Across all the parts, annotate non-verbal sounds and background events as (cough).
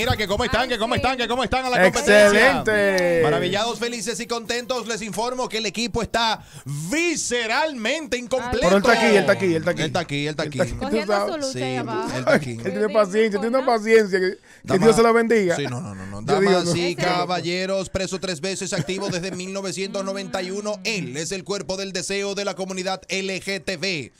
Mira, que cómo están, que cómo están, que cómo están a la competencia. Excelente. Maravillados, felices y contentos, les informo que el equipo está visceralmente incompleto. Pero él está aquí, él está aquí, él está aquí. Él está aquí, él está aquí. Cogiendo su Sí, él está aquí. Él tiene paciencia, tiene paciencia. Que Dios se la bendiga. Sí, no, no, no. no. Damas y caballeros, preso tres veces, activo desde 1991. Él es el cuerpo del deseo de la comunidad LGTB.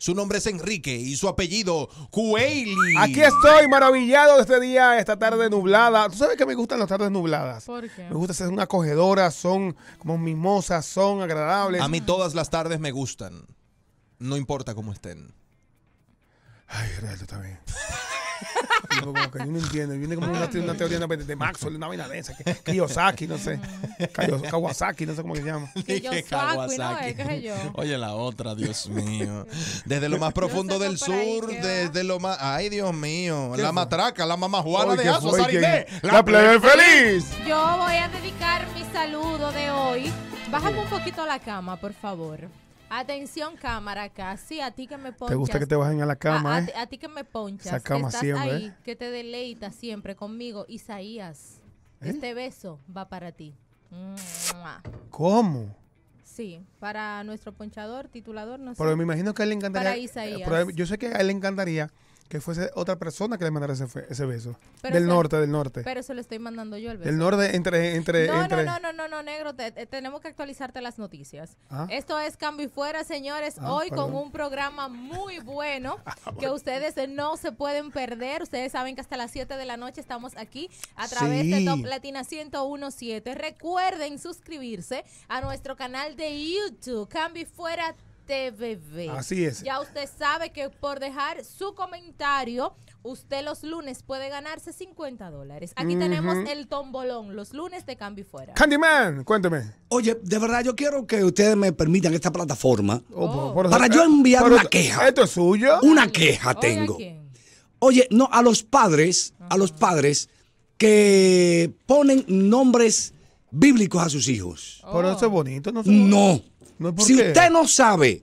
Su nombre es Enrique y su apellido Cueli. Aquí estoy maravillado de este día, esta tarde nublada. ¿Tú sabes que me gustan las tardes nubladas? Me gusta ser una acogedora, son como mimosas, son agradables. A mí todas las tardes me gustan. No importa cómo estén. Ay, Geraldo, está bien. (laughs) Yo, como que yo no entiendo. Viene como una, una teoría de, de Maxwell, una vaina de esa. Que, Kiyosaki, no sé. Kawasaki, no sé cómo se llama. (laughs) Kawasaki. (laughs) Oye, la otra, Dios mío. Desde lo más profundo del sur, desde lo más. Ay, Dios mío. La matraca, la mamá Juana de Aso, La, la plebe feliz. Yo voy a dedicar mi saludo de hoy. Bájame un poquito la cama, por favor. Atención cámara, casi a ti que me ponchas. Te gusta que te bajen a la cama, eh? a, ti que me ponchas. que estás ahí, eh. que te deleitas siempre conmigo, Isaías. ¿Eh? Este beso va para ti. ¿Cómo? Sí, para nuestro ponchador, titulador, Pero me imagino que a él le encantaría. Para Isaías. yo sé que a él le encantaría que fuese otra persona que le mandara ese, ese beso. del norte, del norte. Pero se lo estoy mandando yo el beso. Del norte entre... entre, no, entre... no, no, no, no, negro, tenemos que actualizarte las noticias. Ah. Esto es Cambio Fuera, señores, ah, hoy con un programa muy (laughs) ah, bueno que ustedes no se pueden perder. Ustedes saben que hasta las 7 de la noche estamos aquí a través de Top Latina 1017. Recuerden suscribirse a nuestro canal de YouTube, Cambio y Fuera este bebé. Así es. Ya usted sabe que por dejar su comentario, usted los lunes puede ganarse 50 dólares. Aquí tenemos el tombolón, los lunes de cambio y fuera. Candyman, cuénteme. Oye, de verdad, yo quiero que ustedes me permitan esta plataforma oh. Oh, para yo enviar una queja. ¿Esto es suyo? Una queja tengo. Oye, no, a los padres, a los padres que ponen nombres bíblicos a sus hijos. Pero eso es bonito, ¿no? No si usted no sabe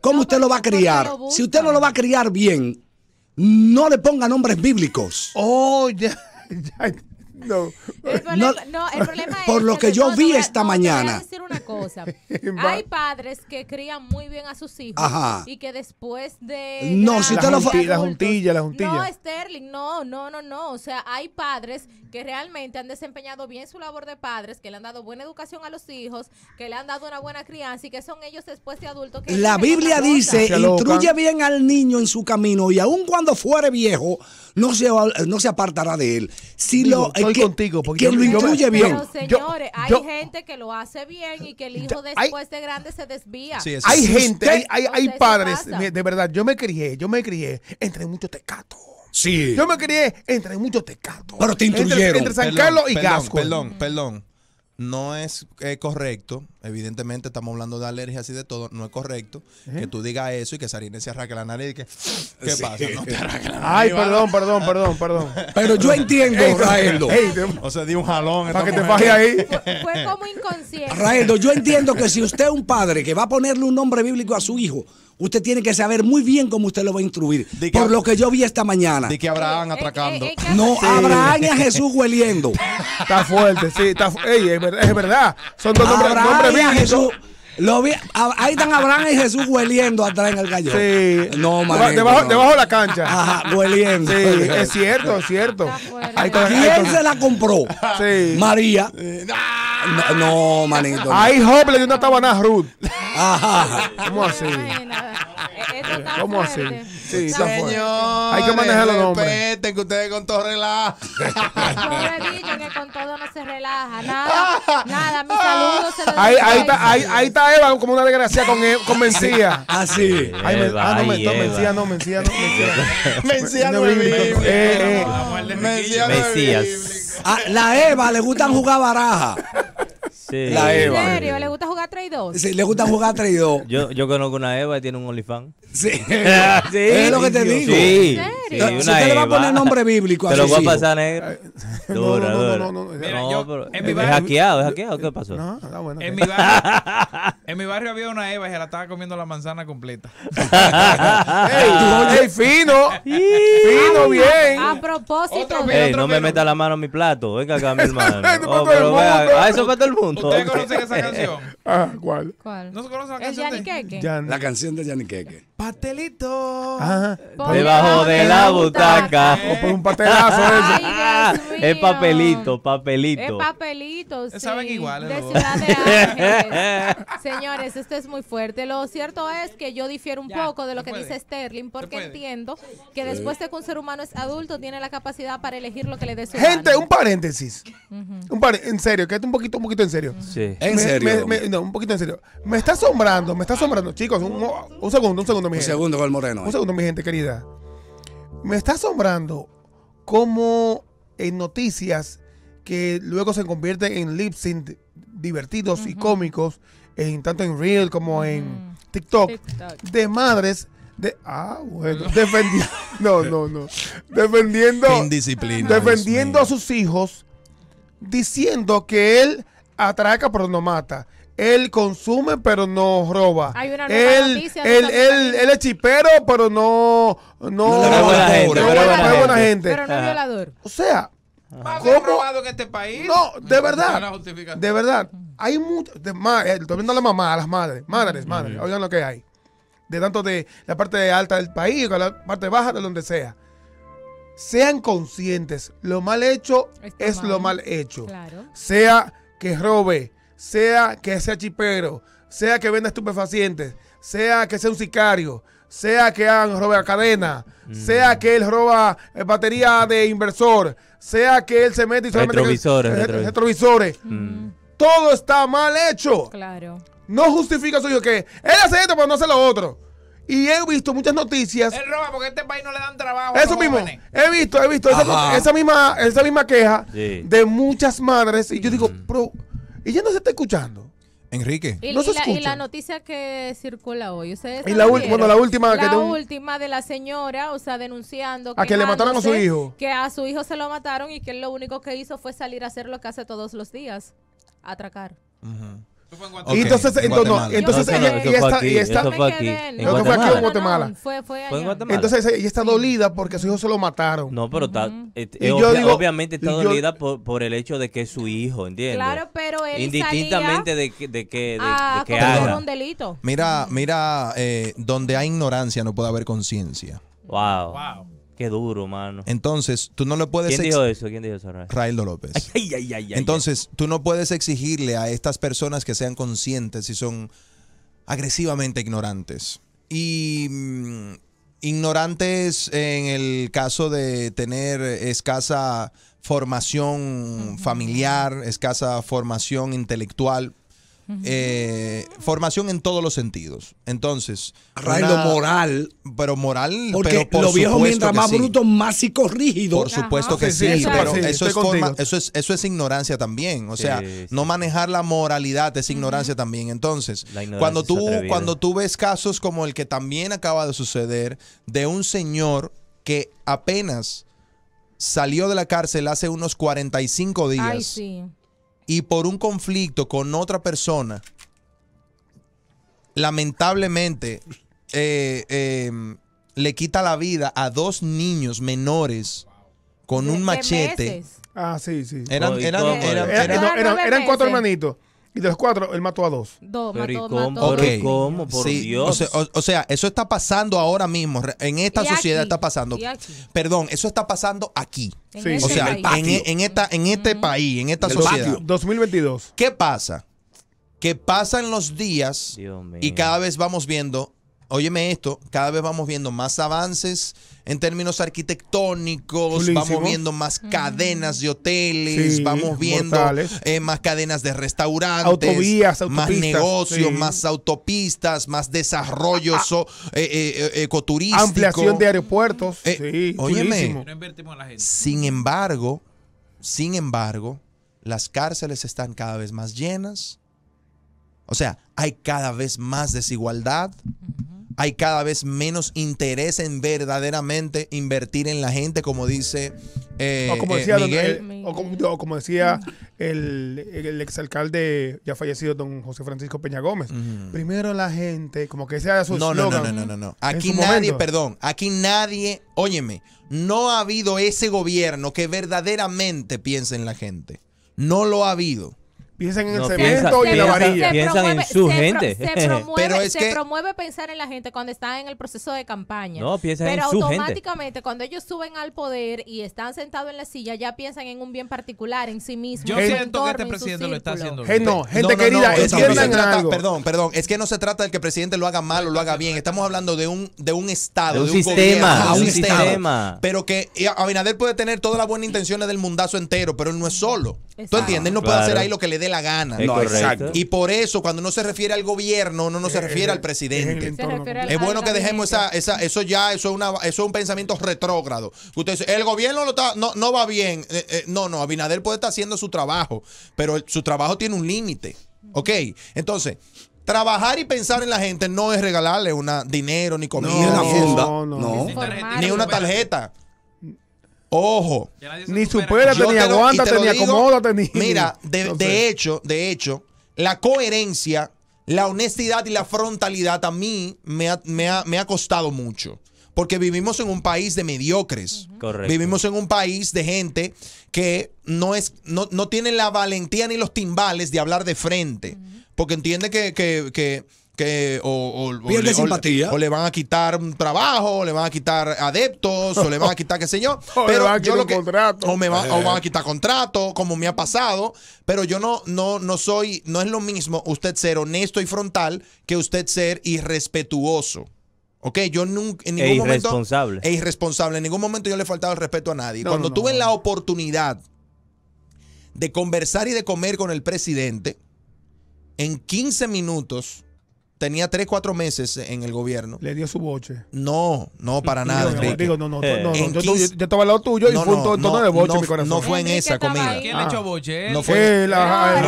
cómo usted lo va a criar, si usted no lo va a criar bien, no le ponga nombres bíblicos. Oh, ya, No. no, por lo que yo vi esta mañana, cosa. (laughs) Hay padres que crían muy bien a sus hijos y que después de... No, si te lo La juntilla, la juntilla. No, Sterling, no, no, no, no. O sea, hay padres que realmente han desempeñado bien su labor de padres, que le han dado buena educación a los hijos, que le han dado una buena crianza y que son ellos después de adultos que... La Biblia dice, instruye bien al niño en su camino y aun cuando fuere viejo, no se, no se apartará de él. Si lo, estoy contigo, porque que lo instruye bien. Pero, señores, hay gente que lo hace bien y que el hijo después de grande se desvía. hay gente, hay, hay, padres, de verdad, yo me crié, yo me crié entre muchos tecatos. Sí. Yo me crié entre muchos tecatos. Pero te Entre, San Carlos y Gasco. Perdón, perdón. No es eh, correcto evidentemente estamos hablando de alergias y de todo, no es correcto que tú digas eso y que Sarine se arraque la nariz y que (laughs) ¿qué pasa? Ay, perdón, perdón, perdón, perdón. (laughs) Pero yo entiendo, Raeldo. o sea, di un jalón para que te faje ahí. Fue, como inconsciente. Raeldo, yo entiendo que si usted es un padre que va a ponerle un nombre bíblico a su hijo, usted tiene que saber muy bien cómo usted lo va a instruir. por lo que yo vi esta mañana. De que Abraham eh, eh, atracando. Eh, no, Abraham y a Jesús hueliendo. está fuerte, sí, está, es, verdad, es, verdad, Son dos nombres, nombres a Jesús. Lo ahí están Abraham y Jesús hueliendo atrás en el gallo. Sí. No, manito, Debajo, no. de la cancha. Ajá, hueliendo. Sí, es cierto, es cierto. ¿Quién se la compró? Sí. María. No, manito. Ahí Hope le dio una tabana, a Ruth. Ajá. ¿Cómo así? ¿Cómo así? Sí, Señor, Hay que manejar los nombres. que ustedes con todo relajan. Yo he dicho que con todo no se relaja. Nada, (laughs) nada. Mi saludo se lo ahí, ahí, está, ahí, está Eva como una desgracia con, con Mencía. Así. (laughs) Ah, me, ah, no, me, no, Mencía no, Mencía no. (laughs) Mencía no es Mencía no es Ah, la Eva le gustan jugar baraja. Sí. La Eva. ¿En serio? ¿Le gusta jugar 3 y 2? Sí, le gusta jugar 3 y 2. Yo, yo conozco una Eva y tiene un OnlyFans. Sí. (laughs) sí. Es lo que te digo. Sí. ¿En serio? Si usted le va a poner nombre bíblico a Te lo voy a pasar negro. (laughs) Dura, no, no, no, no, ¿Es hackeado? ¿Es hackeado? ¿Qué pasó? No, está bueno. En mi barrio, (laughs) en mi barrio había una Eva y se la estaba comiendo la manzana completa. ¡Ey, tú fino! ¡Fino, ah, bien! A propósito. no me metas la mano en mi plato. Venga acá, mi hermano. Oh, a ah, eso para todo el mundo. ¿Ustedes conocen esa eh, canción? Eh, ah, ¿cuál? ¿Cuál? ¿No se conoce la canción de Yanniqueque? Keke La canción de Pastelito. Ajá. Debajo de la butaca. O por un patelazo eso. Ah, es papelito, papelito. Es papelito, sí. Saben igual. De Ciudad de (laughs) Señores, esto es muy fuerte. Lo cierto es que yo difiero un poco de lo que dice Sterling porque entiendo que después de que un ser humano es adulto tiene la capacidad para elegir lo que le dé Gente, un paréntesis. un en serio, quédate un poquito, un poquito en serio. Sí. En serio. no, un poquito en serio. Me está asombrando, me está asombrando. Chicos, un, segundo, un segundo, mi gente. Un segundo moreno. Un eh. segundo, mi gente querida. Me está asombrando cómo en noticias que luego se convierten en lip sync divertidos y cómicos, en, tanto en Reel como en TikTok, de madres. De, ah, (laughs) defendiendo, no, no, no, defendiendo, defendiendo a sus hijos, diciendo que él atraca pero no mata él consume pero no roba. Hay una él, noticia, él, es chipero pero no no, es buena gente, Pero no violador. O sea, ¿cómo? robado en este país. No, de verdad. De verdad. Hay mucho eh, estoy viendo a la mamá, a las madres, madres, madres. Oigan lo que hay. De tanto de la parte alta del país, con la parte baja de donde sea. Sean conscientes, lo mal hecho es lo mal hecho. Sea que robe, sea que sea chipero, sea que venda estupefacientes, sea que sea un sicario, sea que robe roba cadena, mm. sea que él roba eh, batería de inversor, sea que él se mete y solamente retrovisores, retrovisores. Mm. todo está mal hecho. Claro. No justifica hijo que él hace esto pero no hace lo otro. Y he visto muchas noticias. Él roba porque a este país no le dan trabajo. Eso mismo. He visto, he visto esa, misma, esa misma queja de muchas madres. Y yo digo, bro, mm. Y ya no se está escuchando. Enrique. Y, no la, y, la, noticia que circula hoy. ¿ustedes y la, bueno, la última. que última de la señora, o sea, denunciando. A que le mataron a su hijo. Que a su hijo se lo mataron y que lo único que hizo fue salir a hacer lo que hace todos los días: atracar. Ajá Okay. Y entonces, entonces, entonces ella, no, ella está, ella está, fue aquí, en Guatemala. Fue aquí en Guatemala. No, fue, fue allá. Guatemala. Entonces ella está dolida porque su hijo se lo mataron. No, pero está, uh -huh. eh, obvia, digo, obviamente está dolida yo, por, por, el hecho de que es su hijo, ¿entiendes? Claro, pero él Indistintamente de, que, de que, de, a, de que haga. un delito. Mira, mira, eh, donde hay ignorancia no puede haber conciencia. Wow. Wow. Qué duro, mano. Entonces, tú no le puedes... ¿Quién dijo eso? ¿Quién dijo eso? López. Entonces, tú no puedes exigirle a estas personas que sean conscientes y son agresivamente ignorantes. Y mm, ignorantes en el caso de tener escasa formación familiar, escasa formación intelectual. Eh, formación en todos los sentidos. Entonces. lo moral. Pero moral. Porque pero por lo viejo, mientras más bruto, más corrígido. Por supuesto que sí, pero eso, es eso, es eso, es, ignorancia también. O sea, no manejar la moralidad es ignorancia también. Entonces, cuando, tú, cuando tú ves casos como el que también acaba de suceder, de un señor que apenas salió de la cárcel hace unos 45 días. Ay, sí y por un conflicto con otra persona, lamentablemente eh, em, le quita la vida a dos niños menores con un machete. Ah, sí, sí. eran cuatro hermanitos. Y de los cuatro, él mató a dos. Dos, mató, Mató. cómo? Por Dios. O sea, eso está pasando ahora mismo. En esta sociedad está pasando. Perdón, eso está pasando aquí. Sí. O este sea, e, en, esta, en este país, en esta sociedad. 2022. ¿Qué pasa? Que pasan los días y cada vez vamos viendo óyeme esto, cada vez vamos viendo más avances en términos arquitectónicos, vamos viendo más mm. cadenas de hoteles, vamos viendo eh, más cadenas de restaurantes, Autovías, más negocios, más autopistas, más desarrollos ah. eh, eh, Ampliación de aeropuertos. Sí, óyeme, sin embargo, sin embargo, las cárceles están cada vez más llenas. O sea, hay cada vez más desigualdad. Hay cada vez menos interés en verdaderamente invertir en la gente, como dice eh, eh, como decía, Miguel. o como, decía el, exalcalde ya fallecido, don José Francisco Peña Gómez. Primero la gente, como que sea su no, no, no, no, no, no, Aquí nadie, perdón, aquí nadie, óyeme, no ha habido ese gobierno que verdaderamente piense en la gente. No lo ha habido. Piensan en el cemento y la varilla. Piensan en su gente. promueve, pero es promueve pensar en la gente cuando están en el proceso de campaña. No, piensan en su gente. Pero automáticamente cuando ellos suben al poder y están sentados en la silla, ya piensan en un bien particular, en sí mismos. Yo siento que este presidente lo está haciendo No, gente querida, es que Perdón, perdón. Es que no se trata de que el presidente lo haga mal o lo haga bien. Estamos hablando de un, de un Estado, de un, sistema. un, sistema. pero que Abinader puede tener todas las buenas intenciones del mundazo entero, pero él no es solo. ¿Tú entiendes? no puede hacer ahí lo que le dé la gana. exacto. Y por eso, cuando no se refiere al gobierno, no, no se eh, refiere eh, al eh, presidente. Es bueno que dejemos esa, eso ya, eso es, una, eso es un pensamiento retrógrado. Usted el gobierno no, va bien. no, no, Abinader puede estar haciendo su trabajo, pero su trabajo tiene un límite. ¿Ok? Entonces, Trabajar y pensar en la gente no es regalarle una dinero, ni comida, ni una tarjeta. Ojo, ni su ni tenía, aguanta, tenía, acomoda, tenía. Mira, de, hecho, de hecho, la coherencia, la honestidad y la frontalidad a mí me ha, costado mucho. Porque vivimos en un país de mediocres. Vivimos en un país de gente que no, es, no, tiene la valentía ni los timbales de hablar de frente. Porque entiende que, que que o, o, le, van a quitar un trabajo, le van a quitar adeptos, o le van a quitar qué sé yo. (laughs) o pero van a yo lo O, me eh. van a quitar contrato, como me ha pasado. Pero yo no, no, no soy, no es lo mismo usted ser honesto y frontal que usted ser irrespetuoso. ¿Ok? Yo nunca, en e ningún e irresponsable. momento. E irresponsable. En ningún momento yo le he faltado el respeto a nadie. Cuando tuve la oportunidad de conversar y de comer con el presidente, en 15 minutos tenía tres, cuatro meses en el gobierno. Le dio su boche. No, no, para nada. Digo, Enrique. no, no, eh, no, yo, estaba al lado tuyo y fue un tono de boche mi corazón. No fue en esa comida. ¿Quién le echó boche? No fue. no,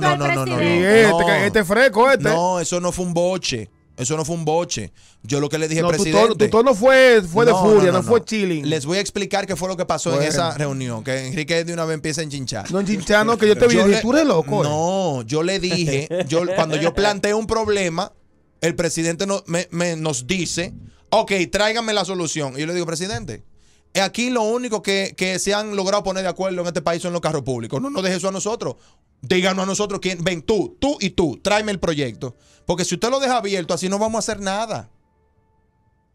no, no, no, no, Este, este fresco, este. No, eso no fue un boche. Eso no fue un boche. Yo lo que le dije, no, presidente. Tu tono, fue, fue de furia, no, fue chilling. Les voy a explicar qué fue lo que pasó en esa reunión. Que Enrique de una vez empieza a enchinchar. No, enchinchar, no, que yo te vi. Yo le, tú eres loco. Eh. No, yo le dije, yo, cuando yo planteé un problema, el presidente no, nos dice, ok, tráigame la solución. Y yo le digo, presidente, aquí lo único que, se han logrado poner de acuerdo en este país son los carros públicos. No no deje eso a nosotros. Díganos a nosotros quién. Ven tú, tú y tú, tráeme el proyecto. Porque si usted lo deja abierto, así no vamos a hacer nada.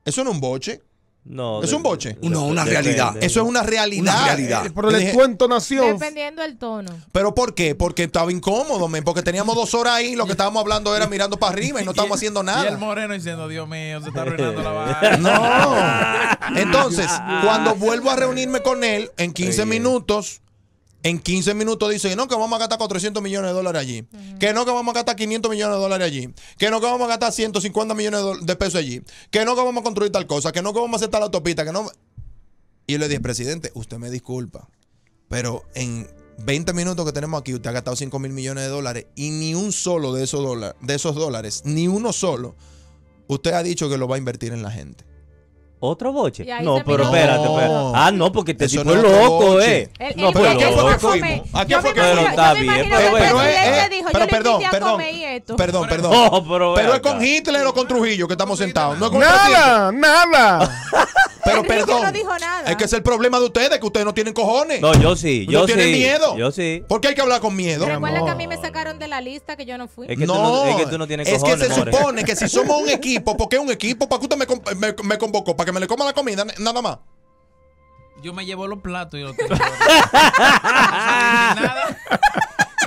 Eso no es un boche. No. ¿Es un boche? No, una realidad. Eso es una realidad. Una realidad. Eh, Pero el cuento nació... Dependiendo del tono. ¿pero por qué? Porque estaba incómodo, men, porque teníamos dos horas ahí y lo que estábamos hablando era mirando para arriba y no estábamos haciendo nada. Y el moreno diciendo, Dios mío, se está eh, arruinando la base. Eh, no. (laughs) Entonces, cuando vuelvo a reunirme con él en 15 minutos, en 15 minutos dice que no, que vamos a gastar 400 millones de dólares allí, que no, que vamos a gastar 500 millones de dólares allí, que no, que vamos a gastar 150 millones de, pesos allí, que no, que vamos a construir tal cosa, que no, que vamos a hacer tal autopista, que no. Y le dije, presidente, usted me disculpa, pero en 20 minutos que tenemos aquí, usted ha gastado 5 mil millones de dólares y ni un solo de esos, de esos dólares, ni uno solo, usted ha dicho que lo va a invertir en la gente. ¿Otro boche? No, pero espérate, espérate. Ah, no, porque te tipo no loco, ¿eh? no, pero aquí fue que fuimos. Aquí fue que fuimos. Está bien, pero Pero, pero perdón, perdón. Perdón, perdón. pero, es con Hitler o con Trujillo que estamos sentados. No es con Nada, nada. (laughs) Pero perdón. Es que es el problema de ustedes, que ustedes no tienen cojones. No, yo sí. Yo no tienen miedo. Yo sí. ¿Por qué hay que hablar con miedo? Recuerda que a mí me sacaron de la lista que yo no fui. Es que no, tú no, es que no tienes cojones. Es que se supone que si somos un equipo, ¿Por qué un equipo, ¿para qué usted me, me, convocó? ¿Para que me le coma la comida? Nada más. Yo me llevo los platos y los tengo. (laughs)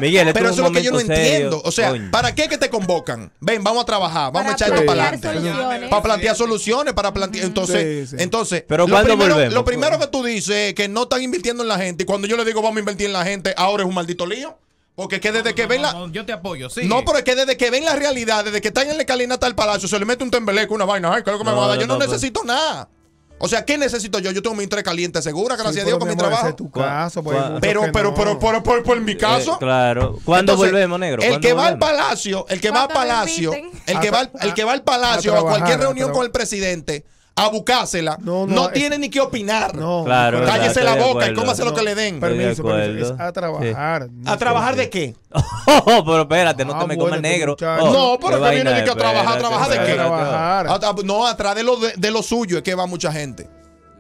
Pero eso es lo que yo no entiendo. O sea, ¿para qué que te convocan? Ven, vamos a trabajar, vamos a echar esto para adelante. Para plantear soluciones, para plantear. Entonces, entonces Pero lo, primero, lo primero que tú dices que no están invirtiendo en la gente. Y cuando yo le digo vamos a invertir en la gente, ahora es un maldito lío. Porque es que desde que ven la. yo te apoyo, sí. No, pero es que desde que ven la realidad, desde que están en la hasta el palacio, se le mete un tembeleco, una vaina. Ay, creo que me va a dar. Yo no, necesito nada. O sea, ¿qué necesito yo? Yo tengo mi entrada caliente segura, gracias a Dios, con mi trabajo. Pues, pero, pero, pero, pero, por, mi eh, caso. claro. ¿Cuándo volvemos, negro? El que va al palacio, el que va al palacio, el que va, el que va al palacio a cualquier reunión con el presidente a buscársela, no, tiene ni que opinar. cállese la boca y cómase lo que le den. Permiso, permiso, pues, oh, a trabajar. ¿A trabajar de qué? pero espérate, no te me comes negro. no, pero también viene hay que trabajar. A ¿Trabajar de qué? No, atrás de lo, de lo suyo es que va mucha gente.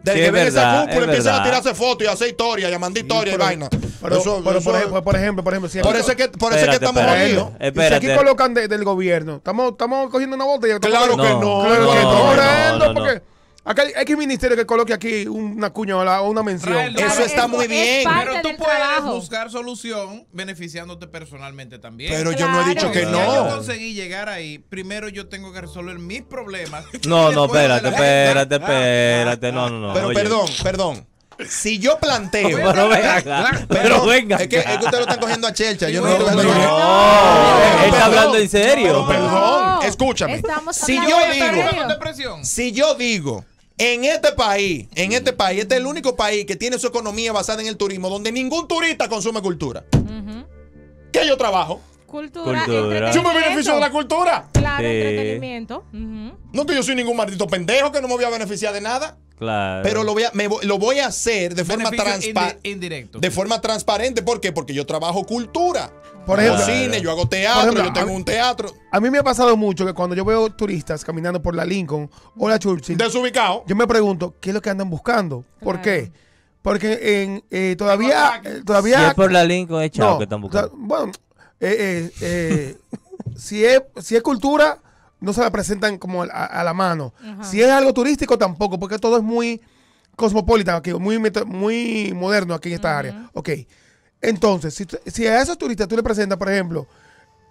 Desde que ven esa cúpula empiezan a tirarse fotos y hacer historia llamando historia y vaina. Pero, eso, por, ejemplo, por ejemplo, por ejemplo, si por eso es que, por eso que estamos jodidos. Si aquí colocan del gobierno, estamos, estamos cogiendo una botella. Claro no, que no. Claro que no. no, no porque, Acá hay, que un ministerio que coloque aquí una cuña o, una mención. Eso está muy bien. Pero tú puedes buscar solución beneficiándote personalmente también. Pero yo no he dicho que no. Yo conseguí llegar ahí. Primero yo tengo que resolver mis problemas. (laughs) No, no, espérate, espérate, espérate. No, no, no. Pero perdón, perdón. Si yo planteo. (laughs) Pero venga Pero, (laughs) venga. Es, que, es ustedes lo están cogiendo a chelcha. Yo no, no, no, no está hablando en serio. Perdón. Escúchame. Si yo digo. Si yo digo en este país, en este país, este es el único país que tiene su economía basada en el turismo, donde ningún turista consume cultura. ¿Qué yo trabajo. Cultura, Yo me beneficio de la cultura. Claro, entretenimiento. No que yo soy ningún maldito pendejo que no me voy a beneficiar de nada. Pero lo voy a, lo voy a hacer de forma transparente. De forma transparente. ¿Por qué? Porque yo trabajo cultura. Por ejemplo, cine, yo hago teatro, yo tengo un teatro. A mí me ha pasado mucho que cuando yo veo turistas caminando por la Lincoln o la Churchill. Desubicado. Yo me pregunto, ¿qué es lo que andan buscando? ¿Por qué? Porque en, eh, todavía. Eh, todavía si es por la Lincoln, es chavo que están buscando. bueno, eh, (laughs) si, es, si es cultura no se la presentan como a, la mano. Si es algo turístico, tampoco, porque todo es muy cosmopolita, que muy, muy moderno aquí en esta área. Ok. Entonces, si, si, a esos turistas tú le presentas, por ejemplo,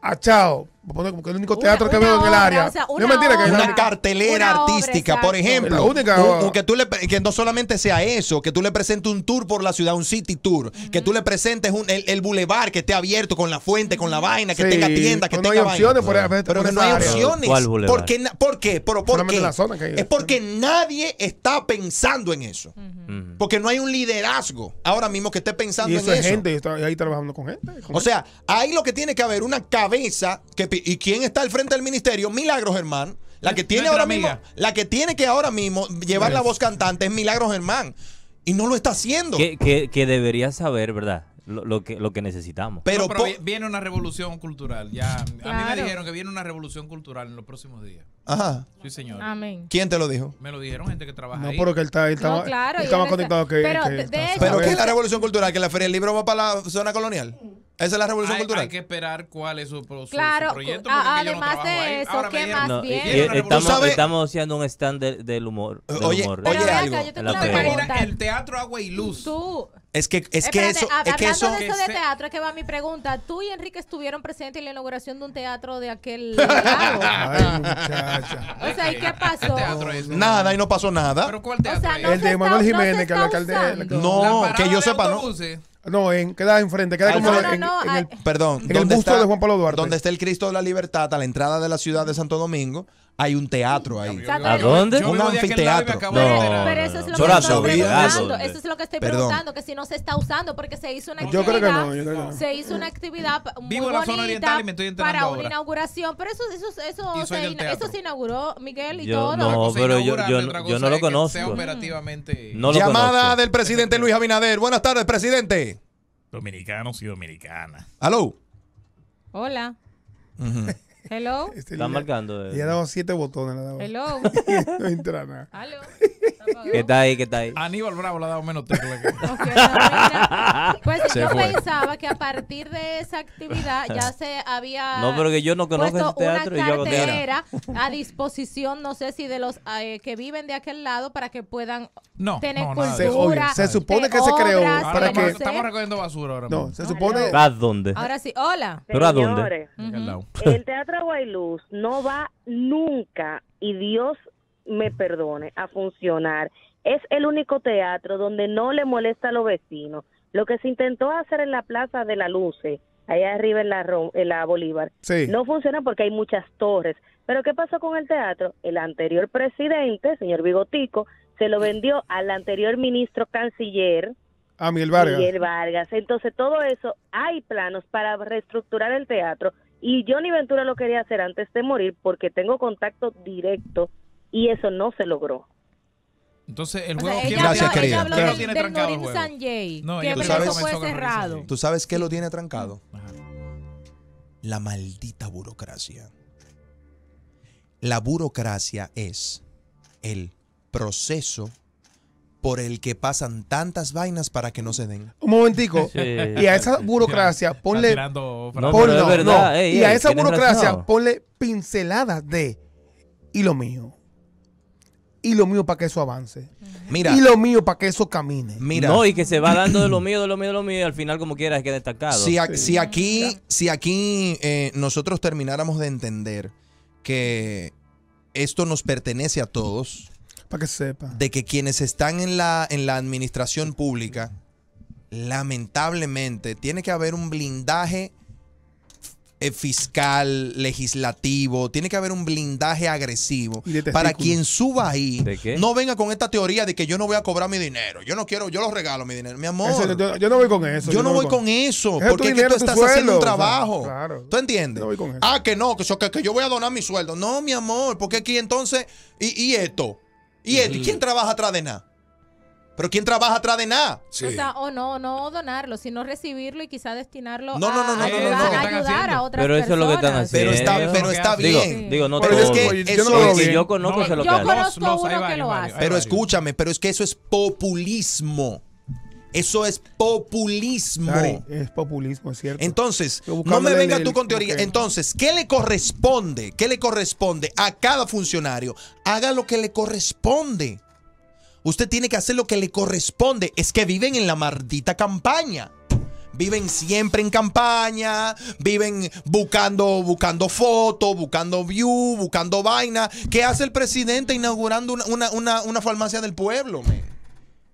a Chao, poner el único teatro que veo en el área. una una cartelera artística, por ejemplo. La que tú no solamente sea eso, que tú le presentes un tour por la ciudad, un city tour, que tú le presentes el, bulevar que esté abierto con la fuente, con la vaina, que tenga tienda, que tenga hay opciones por, pero no hay opciones. Porque, ¿Por qué? es porque nadie está pensando en eso. Porque no hay un liderazgo ahora mismo que esté pensando en eso en es Gente, y ahí trabajando con gente. o sea, ahí lo que tiene que haber una cabeza que ¿Y quién está al frente del ministerio? Milagros, Germán, La que tiene ahora mismo, la que tiene que ahora mismo llevar la voz cantante es Milagros Germán. Y no lo está haciendo. Que, debería saber, ¿verdad? Lo, que, lo que necesitamos. Pero, viene una revolución cultural. Ya, A mí me dijeron que viene una revolución cultural en los próximos días. Ajá. Sí, señor. Amén. ¿quién te lo dijo? Me lo dijeron gente que trabaja ahí. No, él está, claro, él que... Pero, ¿Pero qué es la revolución cultural? ¿Que la Feria del Libro va para la zona colonial? Esa es la revolución cultural. Hay que esperar cuál es su, su, claro, su proyecto. además de eso, ¿qué más bien? Eh, eh, estamos, estamos haciendo un stand de, del humor. Eh, del oye, humor. oye algo. Yo tengo una el teatro agua y luz. Tú. Es que, es que eso. Hablando es que eso, de eso de teatro, es que va mi pregunta. Tú y Enrique estuvieron presentes en la inauguración de un teatro de aquel lago. (laughs) O sea, ¿y qué pasó? Nada, y no pasó nada. ¿Pero cuál teatro? el de Manuel Jiménez, que la alcalde. No, que yo sepa, ¿no? No, en, queda enfrente, queda como en, el, perdón, en el busto de Juan Pablo Duarte. Donde está el Cristo de la Libertad, a la entrada de la ciudad de Santo Domingo, hay un teatro ahí. ¿A dónde? Un anfiteatro. No. Pero eso es lo que estoy preguntando. Eso es lo que estoy preguntando, que si no se está usando, porque se hizo una actividad. Yo creo que no. Se hizo una actividad muy Vivo bonita para una inauguración. Pero eso, eso, eso, se, eso se inauguró, Miguel, y yo, todo. No, pero yo, yo, no lo conozco. No lo Llamada del presidente Luis Abinader. Buenas tardes, presidente. Dominicanos y dominicanas. Aló. Hola. Hello. Este Está marcando. Y ha eh. dado siete botones. Hello. (laughs) no entra nada. Hello. (laughs) ¿Qué está ahí? ¿Qué está ahí? Aníbal Bravo le ha dado menos tecla. pues yo pensaba que a partir de esa actividad ya (laughs) se había. No, pero que yo no teatro una y yo cartera a disposición, no sé si de los eh, que viven de aquel lado para que puedan no, tener no, Se, supone que se creó para que. Estamos recogiendo basura ahora. Mismo. No, se supone. ¿A dónde? Ahora sí, hola. ¿Pero a dónde? El teatro Guayluz no va nunca y Dios me perdone, a funcionar. Es el único teatro donde no le molesta a los vecinos. Lo que se intentó hacer en la Plaza de la Luce, allá arriba en la, Bolívar, no funciona porque hay muchas torres. Pero ¿qué pasó con el teatro? El anterior presidente, señor Bigotico, se lo vendió al anterior ministro canciller. A ah, Miguel Vargas. Miguel Vargas. Entonces, todo eso, hay planos para reestructurar el teatro. Y Johnny Ventura lo quería hacer antes de morir porque tengo contacto directo y eso no se logró. Entonces, el juego. Gracias, querida. lo tiene del ¿tú sabes, fue cerrado. ¿Tú sabes qué lo tiene trancado? La maldita burocracia. La burocracia es el proceso por el que pasan tantas vainas para que no se den. Un momentico. Y a esa burocracia ponle. No, y a esa burocracia ponle pinceladas de. Y lo mío y lo mío para que eso avance. Mira. Y lo mío para que eso camine. Mira. No, y que se va dando de lo mío, de lo mío, de lo mío, y al final, como quiera, es que destacado. Si, aquí, si aquí eh, nosotros termináramos de entender que esto nos pertenece a todos. Para que sepa. De que quienes están en la, en la administración pública, lamentablemente, tiene que haber un blindaje eh, fiscal, legislativo, tiene que haber un blindaje agresivo para quien suba ahí no venga con esta teoría de que yo no voy a cobrar mi dinero, yo no quiero, yo lo regalo mi dinero, mi amor. yo, no voy con eso. Yo, no voy, con, eso, porque tú estás haciendo un trabajo. ¿Tú entiendes? Ah, que no, que, yo voy a donar mi sueldo. No, mi amor, porque aquí entonces, y, esto, y esto, ¿Y ¿quién trabaja atrás de nada? Pero ¿quién trabaja atrás de nada? O no, no donarlo, sino recibirlo y quizá destinarlo no, a, no, no, no, ayudar, a otras persona. Pero eso es lo que están haciendo. Pero está, pero está bien. Digo, no pero todo. Es que yo, no lo es, yo conozco que lo hace. Pero escúchame, pero es que eso es populismo. Eso es populismo. es populismo, es cierto. Entonces, no me vengas tú con teoría. Entonces, ¿qué le corresponde? ¿Qué le corresponde a cada funcionario? Haga lo que le corresponde. Usted tiene que hacer lo que le corresponde. Es que viven en la maldita campaña. Viven siempre en campaña, viven buscando, buscando fotos, buscando view, buscando vaina. ¿Qué hace el presidente inaugurando una, farmacia del pueblo,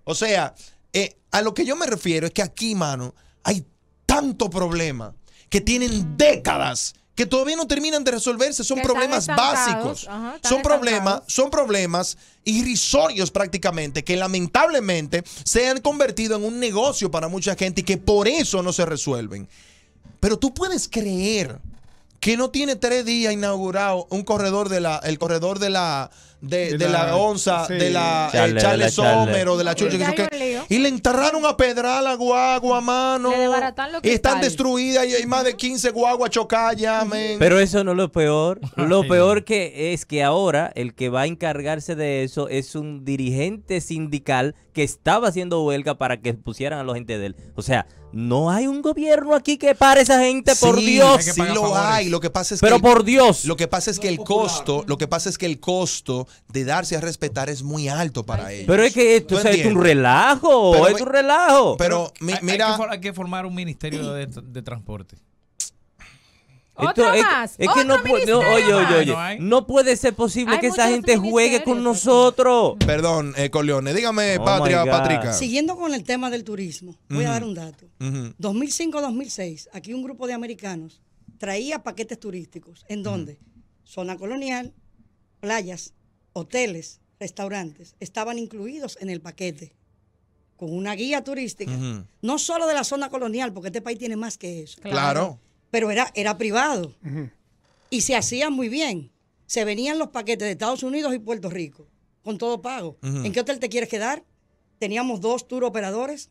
O sea, eh, a lo que yo me refiero es que aquí, mano, hay tanto problema que tienen décadas que todavía no terminan de resolverse, son problemas básicos, son problemas, son problemas irrisorios prácticamente, que lamentablemente se han convertido en un negocio para mucha gente y que por eso no se resuelven. Pero tú puedes creer que no tiene tres días inaugurado un corredor de la, el corredor de la, de, la, onza, eh, de la Charles, o de la chucha y le enterraron a pedrar la guagua, mano. y Están destruidas y hay más de 15 guaguas chocallas, Pero eso no es lo peor. (laughs) Lo peor que es que ahora el que va a encargarse de eso es un dirigente sindical que estaba haciendo huelga para que pusieran a la gente de él. O sea, no hay un gobierno aquí que pare esa gente, por Dios. Sí lo hay, lo que pasa es Pero que por Dios. Lo que pasa es que el costo, lo que pasa es que el costo de darse a respetar es muy alto para ellos. Pero es que esto es un relajo, es un relajo. Pero, mira, hay que, formar un ministerio de, transporte. Esto ¿Otro es, más? es que no, oye, oye, oye, no, puede ser posible que esa gente juegue con nosotros. Mm. Perdón, eh, dígame, oh Patria, Patrica. Siguiendo con el tema del turismo, voy a dar un dato. 2005-2006, aquí un grupo de americanos traía paquetes turísticos. ¿En dónde? Zona colonial, playas, hoteles, restaurantes, estaban incluidos en el paquete con una guía turística, no solo de la zona colonial, porque este país tiene más que eso. Claro. Pero era, era privado y se hacía muy bien. Se venían los paquetes de Estados Unidos y Puerto Rico, con todo pago. ¿En qué hotel te quieres quedar? Teníamos dos tour operadores,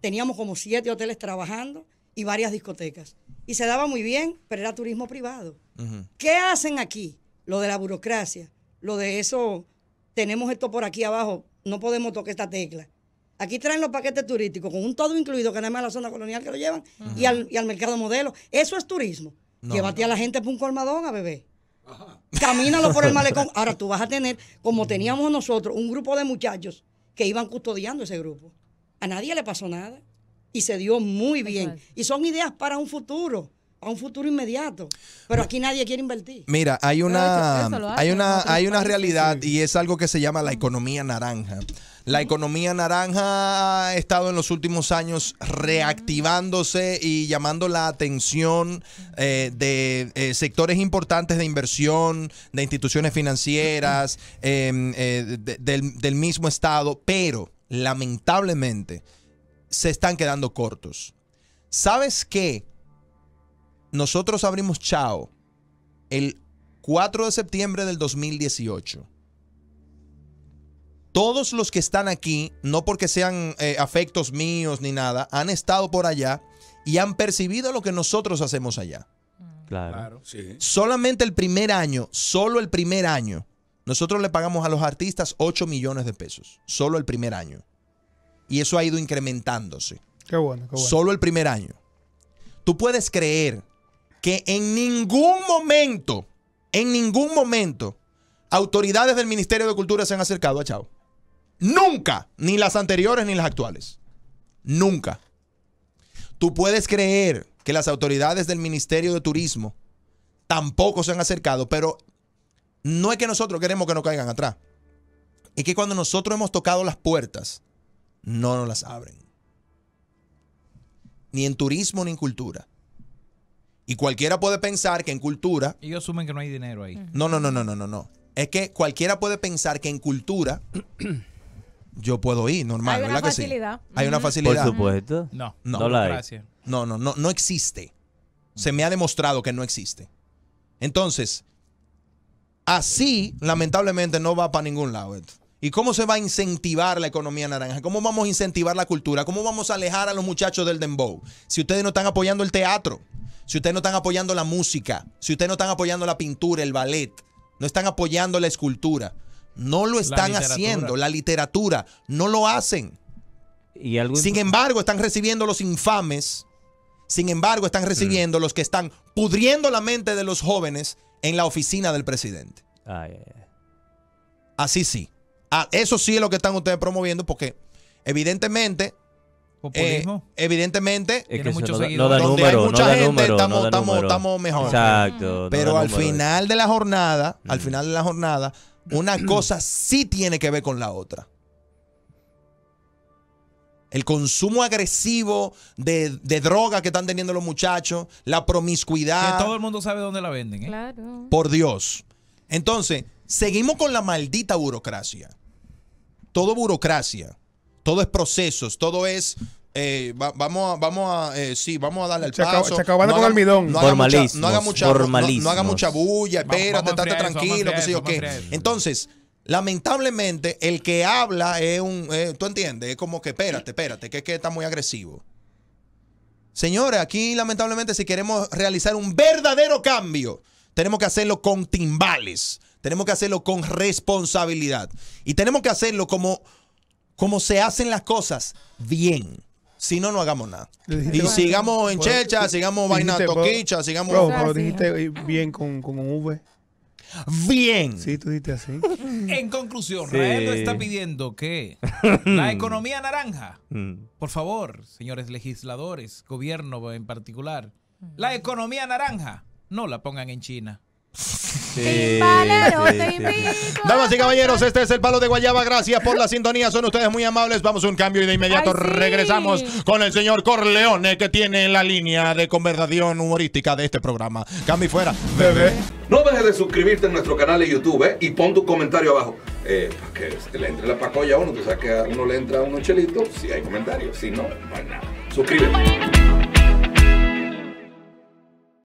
teníamos como siete hoteles trabajando y varias discotecas. Y se daba muy bien, pero era turismo privado. ¿Qué hacen aquí? Lo de la burocracia lo de eso, tenemos esto por aquí abajo, no podemos tocar esta tecla. Aquí traen los paquetes turísticos con un todo incluido, que nada más la zona colonial que lo llevan, y al, y al mercado modelo. Eso es turismo. No, Llévate a la gente por un colmadón a bebé Ajá. Camínalo por el (laughs) malecón. Ahora tú vas a tener, como teníamos nosotros, un grupo de muchachos que iban custodiando ese grupo. A nadie le pasó nada. Y se dio muy bien. Y son ideas para un futuro a un futuro inmediato. Pero aquí nadie quiere invertir. Mira, hay una, hay una, hay una realidad y es algo que se llama la economía naranja. La economía naranja ha estado en los últimos años reactivándose y llamando la atención eh, de eh, sectores importantes de inversión, de instituciones financieras, em, eh, del, del mismo Estado, pero lamentablemente se están quedando cortos. ¿Sabes qué? nosotros abrimos Chao el 4 de septiembre del 2018. Todos los que están aquí, no porque sean eh, afectos míos ni nada, han estado por allá y han percibido lo que nosotros hacemos allá. Mm. Claro. Solamente el primer año, solo el primer año, nosotros le pagamos a los artistas 8 millones de pesos. Solo el primer año. Y eso ha ido incrementándose. Qué qué bueno. Solo el primer año. Tú puedes creer que en ningún momento, en ningún momento, autoridades del Ministerio de Cultura se han acercado a Chao. Nunca, ni las anteriores ni las actuales. Nunca. Tú puedes creer que las autoridades del Ministerio de Turismo tampoco se han acercado, pero no es que nosotros queremos que nos caigan atrás. Es que cuando nosotros hemos tocado las puertas, no nos las abren. Ni en turismo ni en cultura. Y cualquiera puede pensar que en cultura. Ellos asumen que no hay dinero ahí. No, no, no, no, no, no, no. Es que cualquiera puede pensar que en cultura (clears throat) yo puedo ir normal, Hay una facilidad. Hay una facilidad. Por supuesto. No, no, no, no, no, no, existe. Se me ha demostrado que no existe. Entonces, así lamentablemente no va para ningún lado. ¿Y cómo se va a incentivar la economía naranja? ¿Cómo vamos a incentivar la cultura? ¿Cómo vamos a alejar a los muchachos del dembow? Si ustedes no están apoyando el teatro, si ustedes no están apoyando la música, si ustedes no están apoyando la pintura, el ballet, no están apoyando la escultura, no lo están haciendo, la literatura, no lo hacen. ¿Y sin embargo, están recibiendo los infames, sin embargo, están mm. recibiendo los que están pudriendo la mente de los jóvenes en la oficina del presidente. Así sí. Ah, eso sí es lo que están ustedes promoviendo porque evidentemente eh, evidentemente, donde hay mucha gente, estamos, mejor. Exacto. Pero al final de la jornada, mm. al final de la jornada, una (clears throat) cosa sí tiene que ver con la otra. El consumo agresivo de, drogas droga que están teniendo los muchachos, la promiscuidad. Que todo el mundo sabe dónde la venden. ¿eh? Por Dios. Entonces, seguimos con la maldita burocracia. Todo burocracia todo es procesos, todo es eh, vamos a, vamos a, eh, sí, vamos a darle el paso. Se acabó, con el almidón. No no haga mucha, bulla, espérate, estate tranquilo, qué sé yo qué. Entonces, lamentablemente, el que habla es un, eh, tú entiendes, es como que espérate, espérate, que es que está muy agresivo. Señores, aquí lamentablemente si queremos realizar un verdadero cambio, tenemos que hacerlo con timbales, tenemos que hacerlo con responsabilidad y tenemos que hacerlo como como se hacen las cosas, bien. Si no, no hagamos nada. Y sigamos en checha, sigamos vaina toquicha, sigamos. pero dijiste eh, bien con, un V. Bien. Sí, tú dijiste así. (laughs) En conclusión, está pidiendo que (laughs) la economía naranja, mm. por favor, señores legisladores, gobierno en particular, la economía naranja no la pongan en China. Sí, Damas y caballeros, este es el palo de Guayaba. Gracias por la sintonía. Son ustedes muy amables. Vamos a un cambio y de inmediato regresamos con el señor Corleone que tiene la línea de conversación humorística de este programa. Cambio fuera, bebé. No dejes de suscribirte a nuestro canal de YouTube ¿eh? y pon tu comentario abajo. Eh, para que este, le entre la pacoya a uno. Que sabes que a uno le entra uno chelito si pues, hay comentarios. Si no, no Suscríbete.